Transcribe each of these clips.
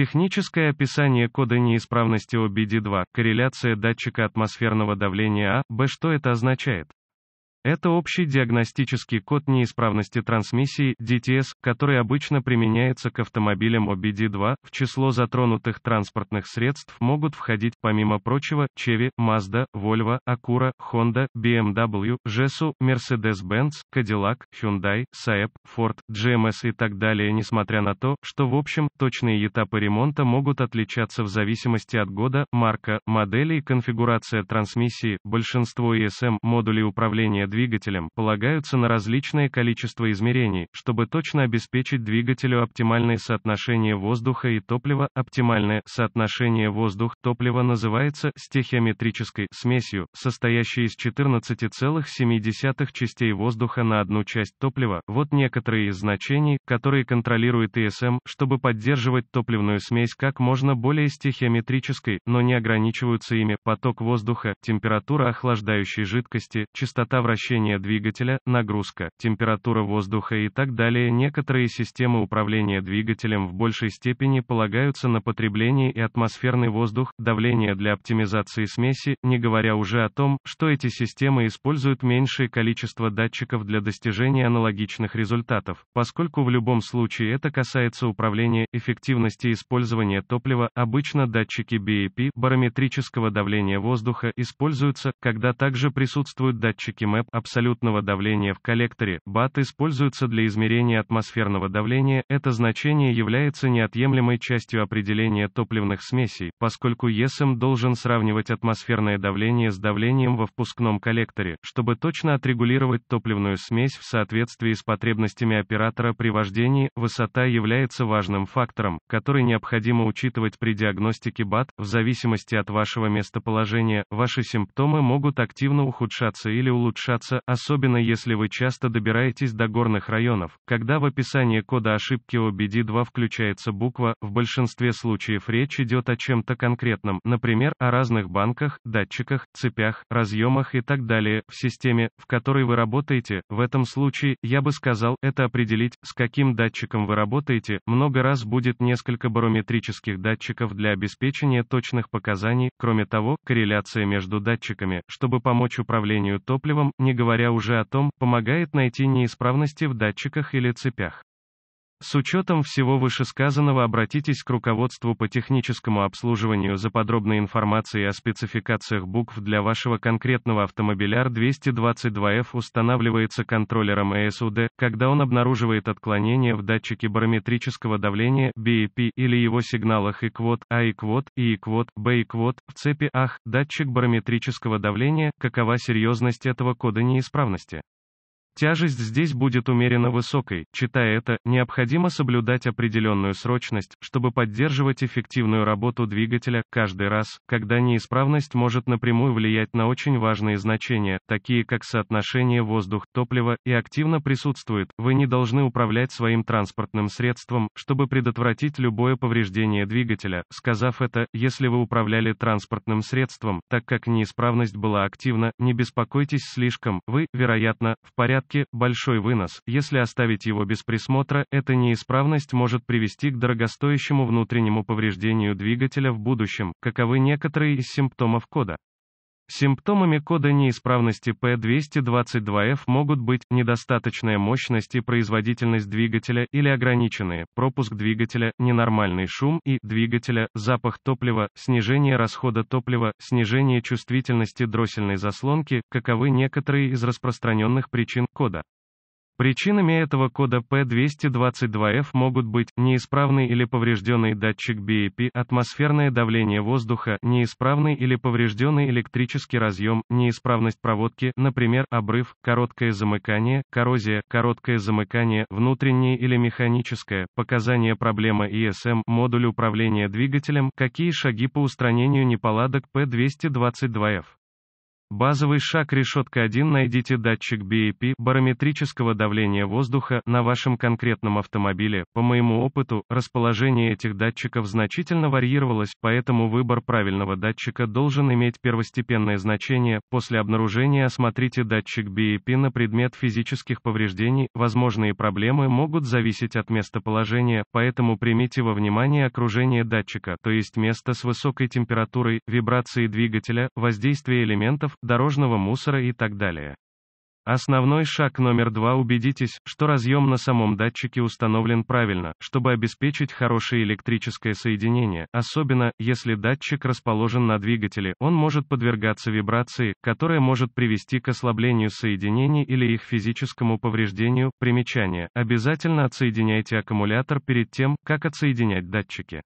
Техническое описание кода неисправности OBD2, корреляция датчика атмосферного давления А, Б. Что это означает? Это общий диагностический код неисправности трансмиссии DTS, который обычно применяется к автомобилям OBD2. В число затронутых транспортных средств могут входить, помимо прочего, Chevy, Mazda, Volvo, Acura, Honda, BMW, эм Jesu, Mercedes-Benz, Cadillac, Hyundai, Saab, Ford, GMS эм и так далее, несмотря на то, что в общем точные этапы ремонта могут отличаться в зависимости от года, марка, модели и конфигурация трансмиссии. Большинство ESM эм модулей управления двигателем, полагаются на различное количество измерений, чтобы точно обеспечить двигателю оптимальное соотношение воздуха и топлива. Оптимальное соотношение воздух-топлива называется стехиометрической смесью, состоящей из 14,7 частей воздуха на одну часть топлива. Вот некоторые из значений, которые контролирует ИСМ, чтобы поддерживать топливную смесь как можно более стехиометрической, но не ограничиваются ими поток воздуха, температура охлаждающей жидкости, частота вращения вращение двигателя, нагрузка, температура воздуха и так далее. Некоторые системы управления двигателем в большей степени полагаются на потребление и атмосферный воздух, давление для оптимизации смеси, не говоря уже о том, что эти системы используют меньшее количество датчиков для достижения аналогичных результатов, поскольку в любом случае это касается управления, эффективности использования топлива, обычно датчики BAP, барометрического давления воздуха, используются, когда также присутствуют датчики MAP, абсолютного давления в коллекторе, БАТ используется для измерения атмосферного давления, это значение является неотъемлемой частью определения топливных смесей, поскольку ЕСМ должен сравнивать атмосферное давление с давлением во впускном коллекторе, чтобы точно отрегулировать топливную смесь в соответствии с потребностями оператора при вождении, высота является важным фактором, который необходимо учитывать при диагностике БАТ, в зависимости от вашего местоположения, ваши симптомы могут активно ухудшаться или улучшаться, разобраться, особенно если вы часто добираетесь до горных районов, когда в описании кода ошибки OBD2 включается буква, в большинстве случаев речь идет о чем-то конкретном, например, о разных банках, датчиках, цепях, разъемах и так далее, в системе, в которой вы работаете, в этом случае, я бы сказал, это определить, с каким датчиком вы работаете, много раз будет несколько барометрических датчиков для обеспечения точных показаний, кроме того, корреляция между датчиками, чтобы помочь управлению топливом, не не говоря уже о том, помогает найти неисправности в датчиках или цепях. С учетом всего вышесказанного обратитесь к руководству по техническому обслуживанию за подробной информацией о спецификациях букв для вашего конкретного автомобиля R222F устанавливается контроллером ESUD, э когда он обнаруживает отклонение в датчике барометрического давления BEP или его сигналах ИКВОТ, А ИКВОТ, И ИКВОТ, Б в цепи АХ, датчик барометрического давления, какова серьезность этого кода неисправности. Тяжесть здесь будет умеренно высокой, читая это, необходимо соблюдать определенную срочность, чтобы поддерживать эффективную работу двигателя, каждый раз, когда неисправность может напрямую влиять на очень важные значения, такие как соотношение воздух-топливо, и активно присутствует, вы не должны управлять своим транспортным средством, чтобы предотвратить любое повреждение двигателя, сказав это, если вы управляли транспортным средством, так как неисправность была активна, не беспокойтесь слишком, вы, вероятно, в порядке порядке, большой вынос, если оставить его без присмотра, эта неисправность может привести к дорогостоящему внутреннему повреждению двигателя в будущем, каковы некоторые из симптомов кода. Симптомами кода неисправности P222F могут быть недостаточная мощность и производительность двигателя или ограниченные, пропуск двигателя, ненормальный шум и двигателя, запах топлива, снижение расхода топлива, снижение чувствительности дроссельной заслонки, каковы некоторые из распространенных причин кода. Причинами этого кода P222F могут быть неисправный или поврежденный датчик BAP, атмосферное давление воздуха, неисправный или поврежденный электрический разъем, неисправность проводки, например, обрыв, короткое замыкание, коррозия, короткое замыкание, внутреннее или механическое, показания проблемы ESM, модуль управления двигателем, какие шаги по устранению неполадок P222F. Базовый шаг решетка 1 найдите датчик BAP барометрического давления воздуха на вашем конкретном автомобиле. По моему опыту, расположение этих датчиков значительно варьировалось, поэтому выбор правильного датчика должен иметь первостепенное значение. После обнаружения осмотрите датчик BAP на предмет физических повреждений. Возможные проблемы могут зависеть от местоположения, поэтому примите во внимание окружение датчика, то есть место с высокой температурой, вибрации двигателя, воздействие элементов, дорожного мусора и так далее. Основной шаг номер два – убедитесь, что разъем на самом датчике установлен правильно, чтобы обеспечить хорошее электрическое соединение, особенно, если датчик расположен на двигателе, он может подвергаться вибрации, которая может привести к ослаблению соединений или их физическому повреждению. Примечание. Обязательно отсоединяйте аккумулятор перед тем, как отсоединять датчики.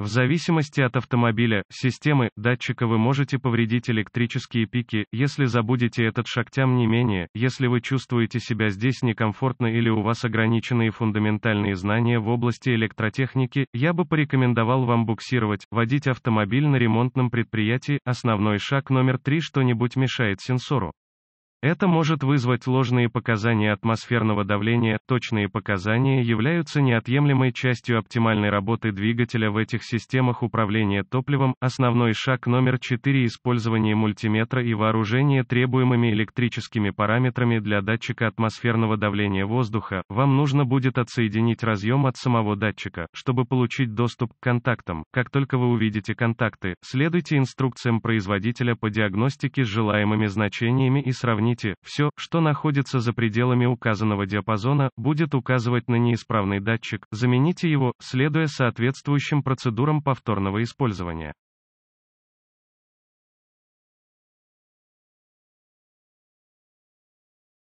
В зависимости от автомобиля, системы, датчика вы можете повредить электрические пики, если забудете этот шаг тем не менее, если вы чувствуете себя здесь некомфортно или у вас ограниченные фундаментальные знания в области электротехники, я бы порекомендовал вам буксировать, водить автомобиль на ремонтном предприятии, основной шаг номер три что-нибудь мешает сенсору. Это может вызвать ложные показания атмосферного давления. Точные показания являются неотъемлемой частью оптимальной работы двигателя в этих системах управления топливом. Основной шаг номер 4 использование мультиметра и вооружение требуемыми электрическими параметрами для датчика атмосферного давления воздуха. Вам нужно будет отсоединить разъем от самого датчика, чтобы получить доступ к контактам. Как только вы увидите контакты, следуйте инструкциям производителя по диагностике с желаемыми значениями и сравните Помните, все, что находится за пределами указанного диапазона, будет указывать на неисправный датчик, замените его, следуя соответствующим процедурам повторного использования.